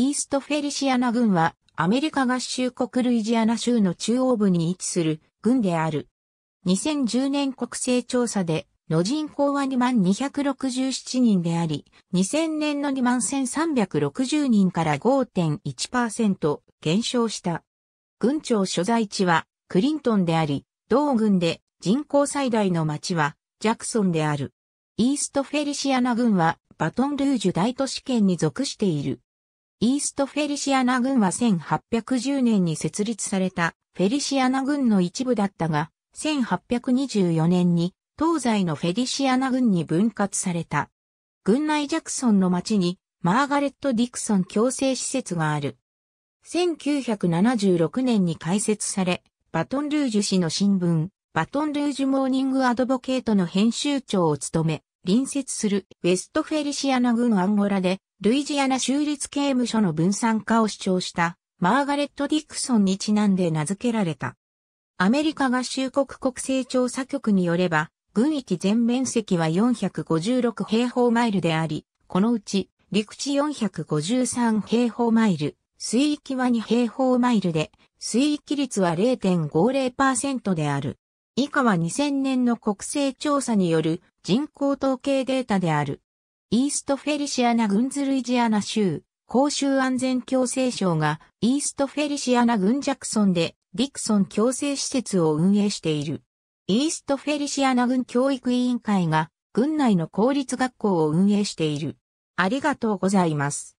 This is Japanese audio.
イーストフェリシアナ軍は、アメリカ合衆国ルイジアナ州の中央部に位置する軍である。2010年国勢調査で、の人口は2267人であり、2000年の21360人から5.1%減少した。郡庁所在地はクリントンであり、同軍で人口最大の町はジャクソンである。イーストフェリシアナ軍はバトンルージュ大都市圏に属している。イーストフェリシアナ軍は1810年に設立されたフェリシアナ軍の一部だったが、1824年に東西のフェリシアナ軍に分割された。軍内ジャクソンの町にマーガレット・ディクソン共生施設がある。1976年に開設され、バトンルージュ氏の新聞、バトンルージュモーニングアドボケートの編集長を務め、隣接するウェストフェリシアナ郡アンゴラで、ルイジアナ州立刑務所の分散化を主張したマーガレット・ディクソンにちなんで名付けられた。アメリカ合衆国国勢調査局によれば、軍域全面積は456平方マイルであり、このうち陸地453平方マイル、水域は2平方マイルで、水域率は0.50%である。以下は2000年の国勢調査による人口統計データである。イーストフェリシアナ郡ズルイジアナ州、公衆安全共生省がイーストフェリシアナ郡ジャクソンでディクソン共生施設を運営している。イーストフェリシアナ郡教育委員会が郡内の公立学校を運営している。ありがとうございます。